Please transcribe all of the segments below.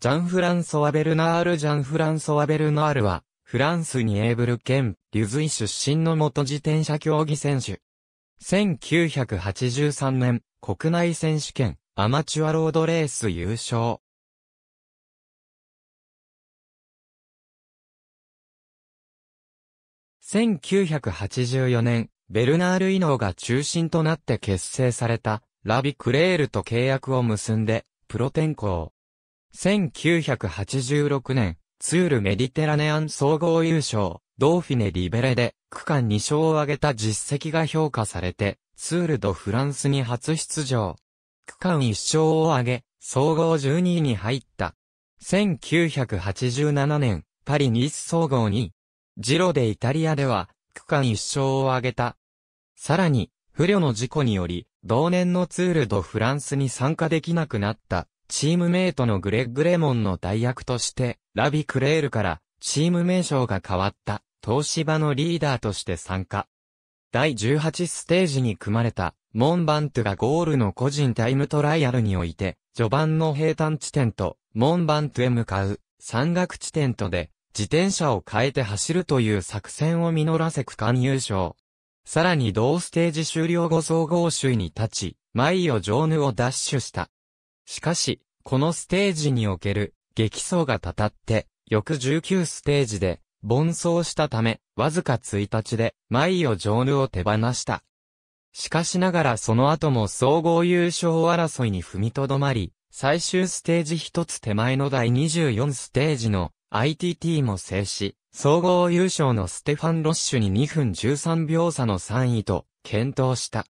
ジャン・フランソワ・ベルナール・ジャン・フランソワ・ベルナールは、フランスにエーブル県、リュズイ出身の元自転車競技選手。1983年、国内選手権、アマチュアロードレース優勝。1984年、ベルナール・イノーが中心となって結成された、ラビ・クレールと契約を結んで、プロ転向。1986年、ツールメディテラネアン総合優勝、ドーフィネ・リベレで区間2勝を挙げた実績が評価されて、ツール・ド・フランスに初出場。区間1勝を挙げ、総合12位に入った。1987年、パリ・ニース総合に、ジロでイタリアでは、区間1勝を挙げた。さらに、不慮の事故により、同年のツール・ド・フランスに参加できなくなった。チームメイトのグレッグ・レモンの代役として、ラビ・クレールからチーム名称が変わった東芝のリーダーとして参加。第18ステージに組まれたモンバントがゴールの個人タイムトライアルにおいて、序盤の平坦地点とモンバントへ向かう山岳地点とで自転車を変えて走るという作戦を実らせ区間優勝。さらに同ステージ終了後総合首位に立ち、マイオ・ジョーヌをダッシュした。しかし、このステージにおける激走がたたって、翌19ステージで、凡走したため、わずか1日で、マイオ・ジョーを手放した。しかしながらその後も総合優勝争いに踏みとどまり、最終ステージ一つ手前の第24ステージの ITT も制し、総合優勝のステファン・ロッシュに2分13秒差の3位と、検討した。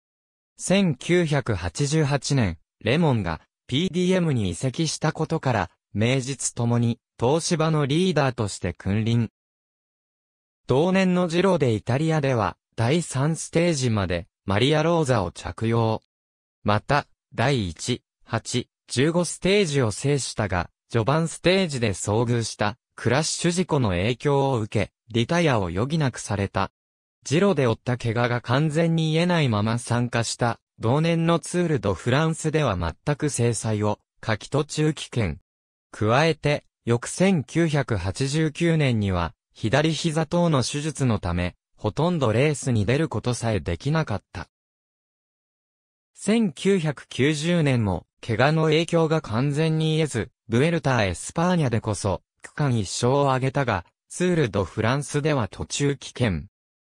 1988年、レモンが PDM に移籍したことから、名実ともに、東芝のリーダーとして君臨。同年のジロでイタリアでは、第3ステージまで、マリアローザを着用。また、第1、8、15ステージを制したが、序盤ステージで遭遇した、クラッシュ事故の影響を受け、リタイアを余儀なくされた。ジロで負った怪我が完全に癒えないまま参加した同年のツール・ド・フランスでは全く制裁を夏季途中棄権。加えて、翌1989年には、左膝等の手術のため、ほとんどレースに出ることさえできなかった。1990年も、怪我の影響が完全に言えず、ブエルター・エスパーニャでこそ、区間一勝を挙げたが、ツール・ド・フランスでは途中棄権。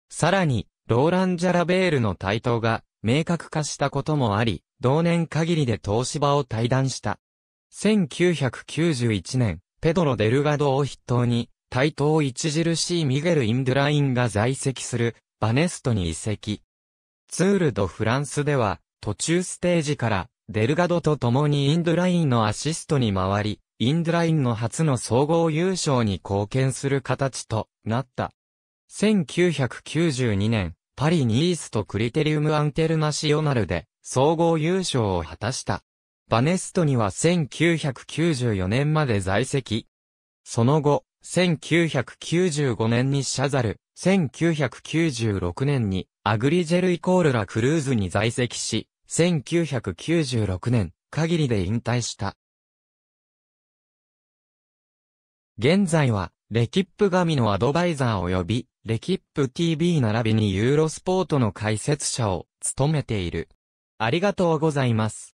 さらに、ローラン・ジャラベールの台頭が、明確化したこともあり、同年限りで東芝を退団した。1991年、ペドロ・デルガドを筆頭に、対等著しいミゲル・インドゥラインが在籍するバネストに移籍。ツール・ド・フランスでは、途中ステージからデルガドと共にインドゥラインのアシストに回り、インドゥラインの初の総合優勝に貢献する形となった。1992年、パリニースとクリテリウムアンテルナシオナルで総合優勝を果たした。バネストには1994年まで在籍。その後、1995年にシャザル、1996年にアグリジェルイコールラクルーズに在籍し、1996年限りで引退した。現在は、レキップ神のアドバイザー及び、レキップ TV 並びにユーロスポートの解説者を務めている。ありがとうございます。